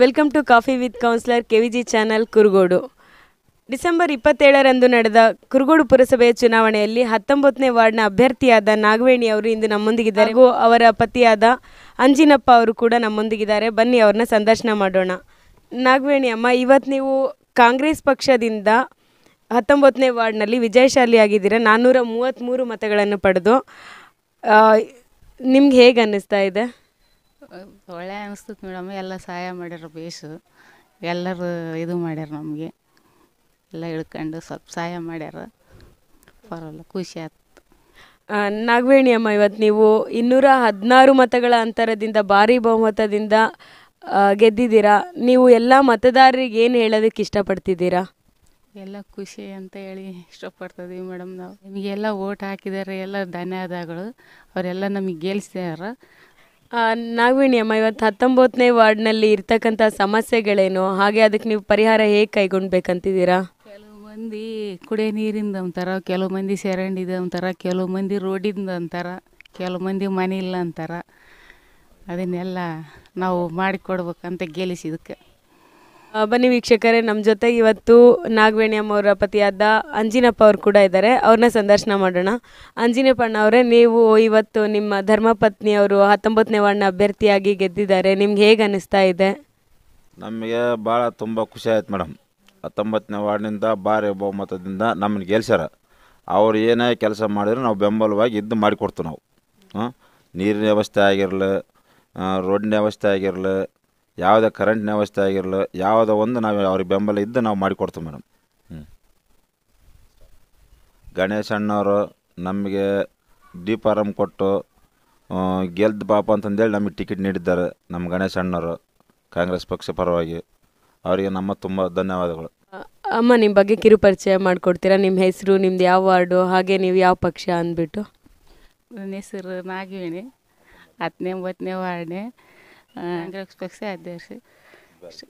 welcome to coffee with councillor Viji channel Kurugodu December ಇಪ್ಪತ್ತೇಳರಂದು ನಡೆದ ಕುರುಗೋಡು ಪುರಸಭೆಯ ಚುನಾವಣೆಯಲ್ಲಿ ಹತ್ತೊಂಬತ್ತನೇ ವಾರ್ಡ್ನ ಅಭ್ಯರ್ಥಿಯಾದ ನಾಗವೇಣಿ ಅವರು ಇಂದು ನಮ್ಮೊಂದಿಗಿದ್ದಾರೆ ಹಾಗೂ ಅವರ ಪತಿಯಾದ ಅಂಜಿನಪ್ಪ ಅವರು ಕೂಡ ನಮ್ಮೊಂದಿಗಿದ್ದಾರೆ ಬನ್ನಿ ಅವ್ರನ್ನ ಸಂದರ್ಶನ ಮಾಡೋಣ ನಾಗವೇಣಿ ಅಮ್ಮ ಇವತ್ತು ನೀವು ಕಾಂಗ್ರೆಸ್ ಪಕ್ಷದಿಂದ ಹತ್ತೊಂಬತ್ತನೇ ವಾರ್ಡ್ನಲ್ಲಿ ವಿಜಯಶಾಲಿಯಾಗಿದ್ದೀರಾ ನಾನ್ನೂರ ಮೂವತ್ತ್ಮೂರು ಮತಗಳನ್ನು ಪಡೆದು ನಿಮ್ಗೆ ಹೇಗೆ ಅನ್ನಿಸ್ತಾ ಇದೆ ಒಳ್ಳೆ ಅನಿಸ್ತೈತೆ ಮೇಡಮ್ ಎಲ್ಲ ಸಹಾಯ ಮಾಡ್ಯಾರ ಬೇಸು ಎಲ್ಲರೂ ಇದು ಮಾಡ್ಯಾರ ನಮಗೆ ಎಲ್ಲ ಹಿಡ್ಕೊಂಡು ಸ್ವಲ್ಪ ಸಹಾಯ ಮಾಡ್ಯಾರ ಪರವಾಗಿಲ್ಲ ಖುಷಿ ಆಯ್ತು ನಾಗವೇಣಿ ಅಮ್ಮ ಇವತ್ತು ನೀವು ಇನ್ನೂರ ಹದಿನಾರು ಮತಗಳ ಅಂತರದಿಂದ ಭಾರಿ ಬಹುಮತದಿಂದ ಗೆದ್ದಿದ್ದೀರಾ ನೀವು ಎಲ್ಲ ಮತದಾರರಿಗೆ ಏನು ಹೇಳೋದಕ್ಕೆ ಇಷ್ಟಪಡ್ತಿದ್ದೀರಾ ಎಲ್ಲ ಖುಷಿ ಅಂತ ಹೇಳಿ ಇಷ್ಟಪಡ್ತಿದ್ದೀವಿ ಮೇಡಮ್ ನಾವು ನಿಮಗೆಲ್ಲ ಓಟ್ ಹಾಕಿದ್ದಾರೆ ಎಲ್ಲ ಧನ್ಯವಾದಗಳು ಅವರೆಲ್ಲ ನಮಗೆ ಗೆಲ್ಸಿದಾರ ನಾಗವೇಣಿ ಇವತ್ತು ಹತ್ತೊಂಬತ್ತನೇ ವಾರ್ಡ್ನಲ್ಲಿ ಇರ್ತಕ್ಕಂಥ ಸಮಸ್ಯೆಗಳೇನು ಹಾಗೆ ಅದಕ್ಕೆ ನೀವು ಪರಿಹಾರ ಹೇಗೆ ಕೈಗೊಂಡ್ಬೇಕಂತಿದ್ದೀರಾ ಕೆಲವು ಮಂದಿ ಕುಡಿಯ ನೀರಿಂದ ಅಂತಾರ ಕೆಲವು ಮಂದಿ ಸೆರಂಡಿದ ಅಂತಾರ ಕೆಲವು ಮಂದಿ ರೋಡಿಂದ ಅಂತಾರ ಕೆಲವು ಮಂದಿ ಮನೆ ಇಲ್ಲ ಅಂತಾರ ಅದನ್ನೆಲ್ಲ ನಾವು ಮಾಡಿಕೊಡ್ಬೇಕಂತ ಗೆಲ್ಲಿಸಿದಕ್ಕೆ ಬನ್ನಿ ವೀಕ್ಷಕರೇ ನಮ್ಮ ಜೊತೆ ಇವತ್ತು ನಾಗವೇಣಿ ಅವರ ಪತಿಯಾದ ಅಂಜಿನಪ್ಪ ಅವರು ಕೂಡ ಇದ್ದಾರೆ ಅವ್ರನ್ನ ಸಂದರ್ಶನ ಮಾಡೋಣ ಅಂಜಿನಪ್ಪಣ್ಣ ಅವರೇ ನೀವು ಇವತ್ತು ನಿಮ್ಮ ಧರ್ಮಪತ್ನಿ ಅವರು ಹತ್ತೊಂಬತ್ತನೇ ವಾರ್ಡ್ನ ಅಭ್ಯರ್ಥಿಯಾಗಿ ಗೆದ್ದಿದ್ದಾರೆ ನಿಮ್ಗೆ ಹೇಗೆ ಅನ್ನಿಸ್ತಾ ಇದೆ ನಮಗೆ ಭಾಳ ತುಂಬ ಖುಷಿ ಆಯ್ತು ಮೇಡಮ್ ಹತ್ತೊಂಬತ್ತನೇ ವಾರ್ಡ್ನಿಂದ ಭಾರಿ ಬಹುಮತದಿಂದ ನಮ್ಮನ್ನು ಗೆಲ್ಸ್ಯಾರ ಅವ್ರು ಏನೇ ಕೆಲಸ ಮಾಡಿದ್ರು ನಾವು ಬೆಂಬಲವಾಗಿ ಇದ್ದು ಮಾಡಿಕೊಡ್ತೀವಿ ನಾವು ಹಾಂ ನೀರಿನ ವ್ಯವಸ್ಥೆ ಆಗಿರಲಿ ರೋಡಿನ ವ್ಯವಸ್ಥೆ ಆಗಿರಲಿ ಯಾವುದೇ ಕರೆಂಟ್ನ ವ್ಯವಸ್ಥೆ ಆಗಿರಲಿ ಯಾವುದೋ ಒಂದು ನಾವು ಅವ್ರಿಗೆ ಬೆಂಬಲ ಇದ್ದು ನಾವು ಮಾಡಿಕೊಡ್ತೀವಿ ಮೇಡಮ್ ಹ್ಞೂ ಗಣೇಶ್ ಅಣ್ಣವರು ನಮಗೆ ಡಿ ಫಾರಮ್ ಕೊಟ್ಟು ಗೆಲ್ದ ಪಾಪ ಅಂತಂದೇಳಿ ನಮಗೆ ಟಿಕೆಟ್ ನೀಡಿದ್ದಾರೆ ನಮ್ಮ ಗಣೇಶ ಅಣ್ಣವರು ಕಾಂಗ್ರೆಸ್ ಪಕ್ಷ ಪರವಾಗಿ ಅವರಿಗೆ ನಮ್ಮ ತುಂಬ ಧನ್ಯವಾದಗಳು ಅಮ್ಮ ನಿಮ್ಮ ಬಗ್ಗೆ ಕಿರುಪರಿಚಯ ಮಾಡಿಕೊಡ್ತೀರಾ ನಿಮ್ಮ ಹೆಸರು ನಿಮ್ದು ಯಾವ ವಾರ್ಡು ಹಾಗೆ ನೀವು ಯಾವ ಪಕ್ಷ ಅಂದ್ಬಿಟ್ಟು ನನ್ನ ಹೆಸರು ನಾಗವೇಣಿ ಹತ್ತನೇ ಒಂಬತ್ತನೇ ವಾರ್ಡೇ Anglo-Saxon, there's